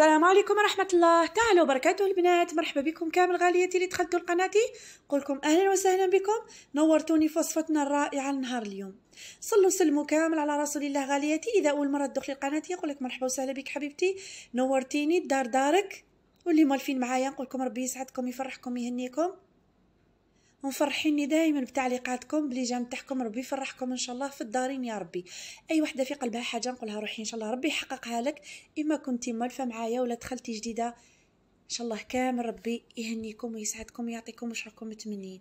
السلام عليكم ورحمة الله تعالى وبركاته البنات مرحبا بكم كامل غالياتي اللي دخلتوا لقناتي نقولكم أهلا وسهلا بكم نورتوني في وصفتنا الرائعة لنهار اليوم صلوا سلموا كامل على رسول الله غالياتي إذا أول مرة تدخلي لقناتي نقولك مرحبا وسهلا بك حبيبتي نورتيني الدار دارك واللي مالفين معايا نقولكم ربي يسعدكم يفرحكم يهنيكم ومفرحيني دائما بتعليقاتكم بلي جام تحكم ربي يفرحكم ان شاء الله في الدارين يا ربي اي وحده في قلبها حاجه نقولها روحي ان شاء الله ربي يحققها لك اما كنتي مالفه معايا ولا دخلتي جديده ان شاء الله كامل ربي يهنيكم ويسعدكم ويعطيكم واش راكم متمنين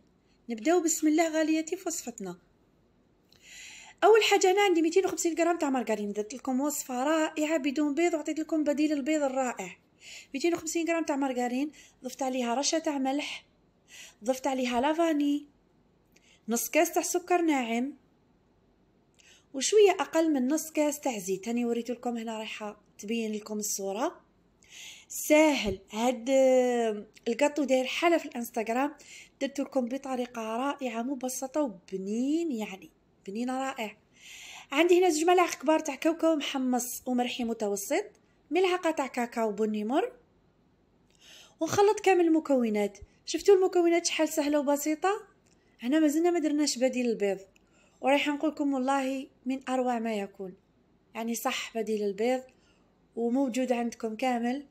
نبداو بسم الله غاليتي في وصفتنا اول حاجه انا عندي 250 غرام تاع مارغرين درت لكم وصفه رائعه بدون بيض وعطيت لكم بديل البيض الرائع 250 غرام تاع مارغرين ضفت عليها رشه تاع ملح ضفت عليها لافاني نص كاس تاع سكر ناعم وشوية أقل من نص كاس تاع زيت هاني وريت لكم هنا رايحة تبين لكم الصورة ساهل هاد آه، القطو داير حالة في الانستغرام درت لكم بطريقة رائعة مبسطة وبنين يعني بنين رائع عندي هنا زوج ملاعق كبار تاع كاوكاو محمص ومرحي متوسط ملعقة تاع كاكاو بني مر ونخلط كامل المكونات شفتوا المكونات شحال سهله وبسيطه هنا مازلنا ما درناش بديل البيض ورايح نقول لكم والله من اروع ما يكون يعني صح بديل البيض وموجود عندكم كامل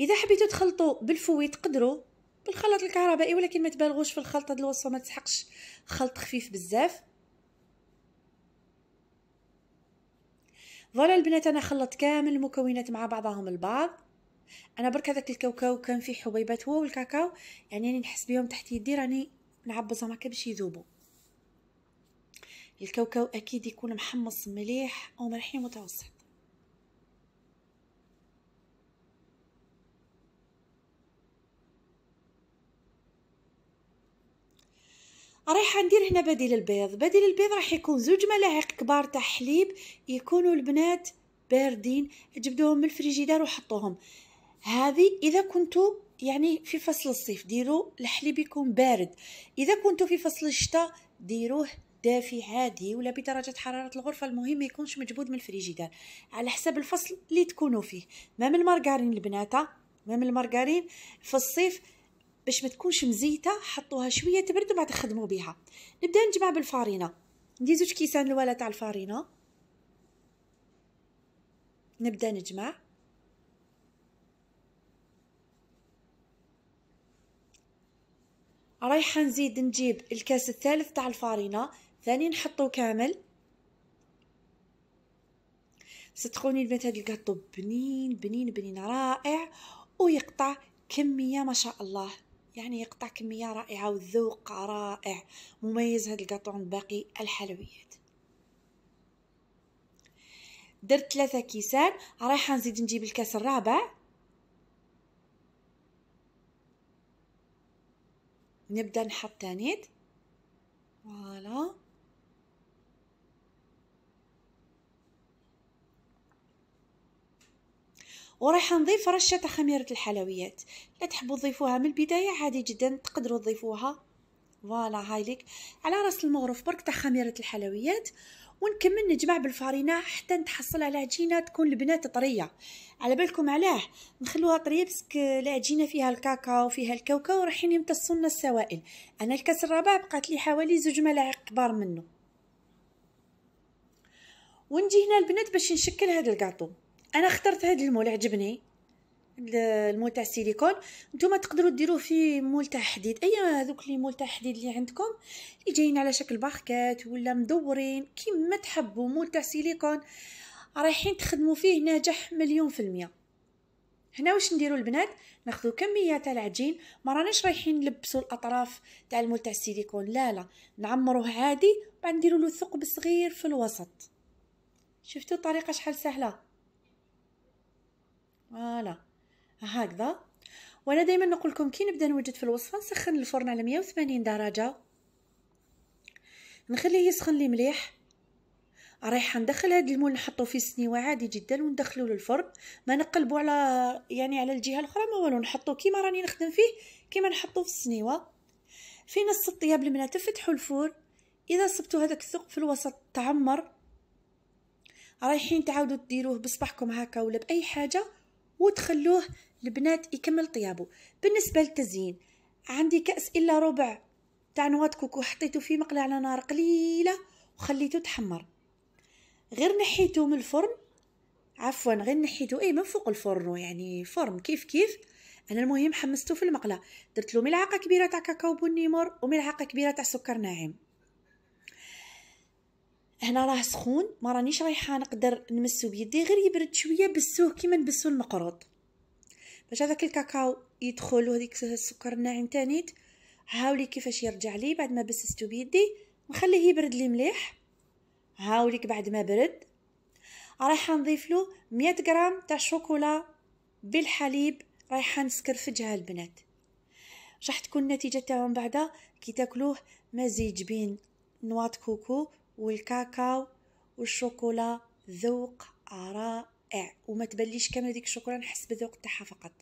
اذا حبيتوا تخلطوا بالفويت تقدروا بالخلط الكهربائي ولكن ما تبالغوش في الخلط هاد الوصفه ما تسحقش خلط خفيف بزاف فوالا البنات انا خلطت كامل المكونات مع بعضهم البعض انا برك هذاك الكاوكاو كان فيه حبيبات هو والكاكاو يعني راني نحس بيهم تحت يدي راني نعبزهم هكا باش يذوبوا الكاوكاو اكيد يكون محمص مليح او مرحي متوسط رايحة ندير هنا بديل البيض بديل البيض راح يكون زوج ملاعق كبار تاع حليب يكونوا البنات باردين جبدوهم من الفريجيدار وحطوهم هذه اذا كنتوا يعني في فصل الصيف ديروا لحليبكم بارد اذا كنتوا في فصل الشتاء ديروه دافي عادي ولا بدرجة حرارة الغرفة المهم ما يكونش مجبود من الفريجيدار على حسب الفصل اللي تكونوا فيه ما من المارغرين البناتة ما من المارغرين في الصيف باش ما تكونش مزيته حطوها شويه تبرد وما تخدموا بها نبدا نجمع بالفارينه ندير زوج كيسان الوالا تاع الفارينه نبدا نجمع رايحه نزيد نجيب الكاس الثالث تاع الفارينه ثاني نحطو كامل صدقوني البنات هاد الكاطو بنين بنين بنين رائع ويقطع كميه ما شاء الله يعني يقطع كميه رائعه والذوق رائع مميز هاد الكاطو عن باقي الحلويات درت ثلاثة كيسان رايحه نزيد نجيب الكاس الرابع نبدا نحط تانيت فوالا وراح نضيف رشة خميرة الحلويات لا تحبوا تضيفوها من البداية عادي جدا تقدروا تضيفوها فوالا هايلك على راس المغرف برك تاع خميرة الحلويات ونكمل نجمع بالفارينة حتى نتحصل على عجينة تكون البنات طرية على بالكم علاه نخلوها طرية بس العجينة فيها الكاكاو فيها الكاوكاو رايحين يمتصلنا السوائل انا الكاس الرابع بقات لي حوالي زوج ملاعق كبار منه ونجي هنا البنات باش نشكل هذا الكاطو انا اخترت هذا المول عجبني المول تاع السيليكون نتوما تقدروا ديروه في مول تاع حديد اي هذوك لي مول تاع حديد اللي عندكم اللي جايين على شكل باركات ولا مدورين كيما تحبوا مول تاع سيليكون رايحين تخدموا فيه ناجح مليون في المية هنا واش نديروا البنات ناخذوا كميه تاع العجين ما راناش رايحين نلبسوا الاطراف تاع المول تاع السيليكون لا لا نعمروه عادي بعد نديروا له ثقب صغير في الوسط شفتوا الطريقه شحال سهله فوالا هكذا وانا دائما نقول لكم كي نبدا نوجد في الوصفه نسخن الفرن على 180 درجه نخليه يسخن لي مليح رايحه ندخل هذا المول نحطو في السنيوه عادي جدا وندخلو للفرن ما نقلبو على يعني على الجهه الاخرى ما والو نحطو كيما راني نخدم فيه كيما نحطو في السنيوه نص الطياب لما تفتحوا الفرن اذا صبتو هذاك الثقب في الوسط تعمر رايحين تعاودوا ديروه بصبحكم هكا ولا باي حاجه وتخلوه البنات يكمل طيابه بالنسبه للتزيين عندي كاس الا ربع تاع نواة كوكو حطيته في مقلى على نار قليله وخليته تحمر غير نحيته من الفرن عفوا غير نحيته اي من فوق الفرن يعني فرن كيف كيف انا المهم حمسته في المقله درت له ملعقه كبيره تاع كاكاو بنيمور وملعقه كبيره تاع سكر ناعم هنا راه سخون ما رانيش رايحه نقدر نمسو بيدي غير يبرد شويه بسوه كيما نبسو المقروط باش هذاك الكاكاو يدخل وهذيك السكر الناعم تانيت هاولي كيفاش يرجع لي بعد ما بسستو بيدي نخليه يبرد لي مليح هاوليك بعد ما برد رايحه نضيف له 100 غرام تاع الشوكولا بالحليب رايحه نسكرفجها البنات راح تكون النتيجه تاعهم بعدا كي تاكلوه مزيج بين نواط كوكو والكاكاو والشوكولا ذوق رائع اع وما تبليش كامل ديك الشوكولا نحس بالذوق تاعها فقط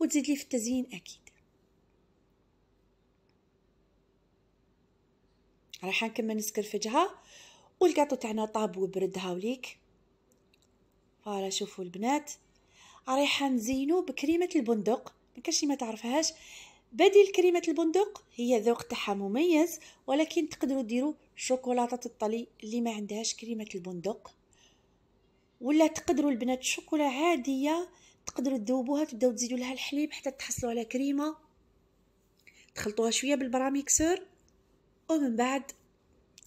وتزيد لي في التزيين اكيد راح نكمل نسكر فجها والكاطو تاعنا طاب وبرد هاوليك فوالا شوفوا البنات رايحه نزينو بكريمه البندق ما كاش ما تعرفهاش بديل كريمه البندق هي ذوق تاعها مميز ولكن تقدروا ديروا شوكولاته الطلي اللي ما عندهاش كريمه البندق ولا تقدروا البنات الشوكولا عاديه تقدروا تذوبوها تبداو تزيدوا لها الحليب حتى تحصلوا على كريمه تخلطوها شويه بالبراميكسور ومن بعد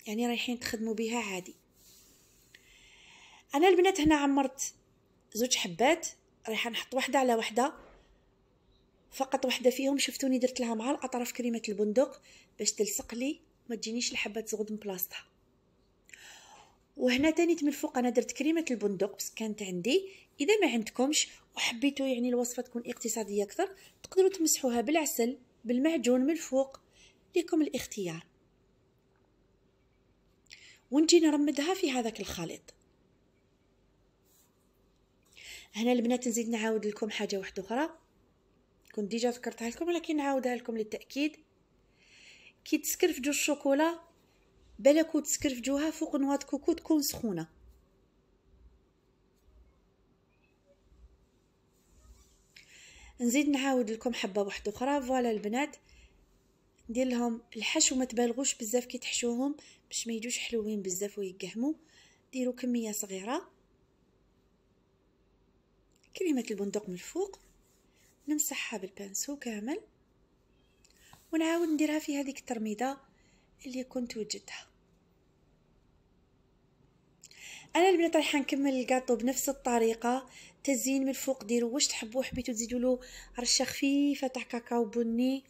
يعني رايحين تخدموا بها عادي انا البنات هنا عمرت زوج حبات رايحه نحط واحده على واحده فقط واحده فيهم شفتوني درت لها مع الاطراف كريمه البندق باش تلصق لي ما تجينيش الحبات زغد من بلاصتها وهنا تاني من الفوق انا درت كريمه البندق بس كانت عندي اذا ما عندكمش وحبيتوا يعني الوصفه تكون اقتصاديه اكثر تقدروا تمسحوها بالعسل بالمعجون من الفوق لكم الاختيار ونجي نرمدها في هذاك الخليط هنا البنات نزيد نعاود لكم حاجه واحده اخرى كنت ديجا ذكرتها لكم ولكن نعاودها لكم للتاكيد كي جوج الشوكولا بلاكو تسكرفجوها فوق نواض كوكو تكون سخونه نزيد نعاود لكم حبه واحده اخرى فوالا البنات ندير لهم الحشو ما تبالغوش بزاف كي تحشوهم باش ما يجوش حلوين بزاف ويقهموا ديروا كميه صغيره كريمه البندق من الفوق نمسحها بالبانسو كامل ونعاود نديرها في هذيك الترميده اللي كنت وجدتها انا البنات رايحه نكمل الكاطو بنفس الطريقه تزيين من الفوق ديروا واش تحبوا حبيتوا تزيدوا له رشه خفيفه تاع كاكاو بني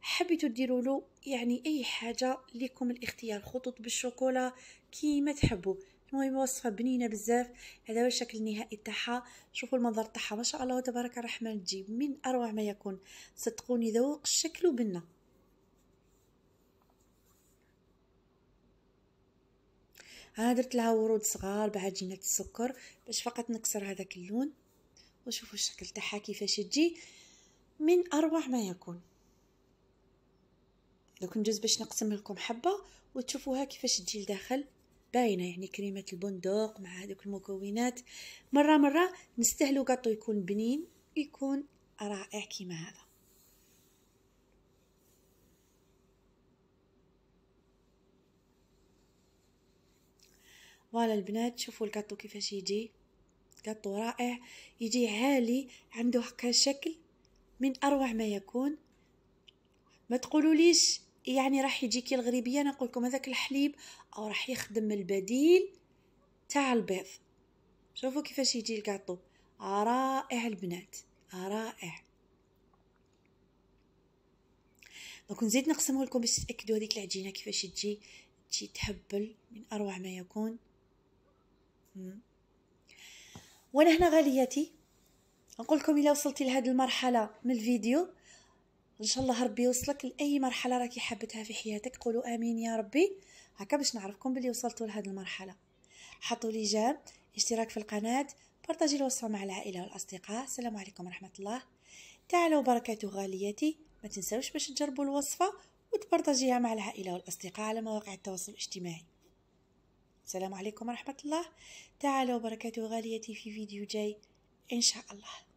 حبيتوا ديروا له يعني اي حاجه لكم الاختيار خطوط بالشوكولا كيما تحبوا المهم وصفه بنينه بزاف هذا هو الشكل النهائي تاعها شوفوا المنظر تاعها ما شاء الله تبارك الرحمن تجيب من اروع ما يكون صدقوني ذوق الشكل وبنه ها درت لها ورود صغار بعجينه السكر باش فقط نكسر هذاك اللون وشوفوا الشكل تاعها كيفاش تجي من اروع ما يكون لو نجوز باش نقسم لكم حبه وتشوفوها كيفاش تجي لداخل باينه يعني كريمه البندق مع هذوك المكونات مره مره نستهلو كاطو يكون بنين يكون رائع كيما هذا فوالا البنات شوفوا الكاتو كيفاش يجي كاتو رائع يجي عالي عنده هكا شكل من اروع ما يكون ما تقولوليش يعني راح يجيكي الغريبيه نقول لكم هذاك الحليب او راح يخدم البديل تاع البيض شوفوا كيفاش يجي الكاتو رائع البنات رائع دونك نزيد نقسمه لكم باش تاكدوا هذيك العجينه كيفاش تجي تجي تهبل من اروع ما يكون وانا هنا غالياتي نقول لكم الا وصلتي لهذه المرحله من الفيديو ان شاء الله ربي يوصلك لاي مرحله راكي حابتها في حياتك قولوا امين يا ربي هكا باش نعرفكم بلي وصلتوا لهذه المرحله حطوا لي جام اشتراك في القناه بارطاجي الوصفه مع العائله والاصدقاء السلام عليكم ورحمه الله تعالى وبركاته غالياتي ما تنساوش باش تجربوا الوصفه وتبارطاجيها مع العائله والاصدقاء على مواقع التواصل الاجتماعي السلام عليكم ورحمة الله تعالى وبركاته غاليتي في فيديو جاي إن شاء الله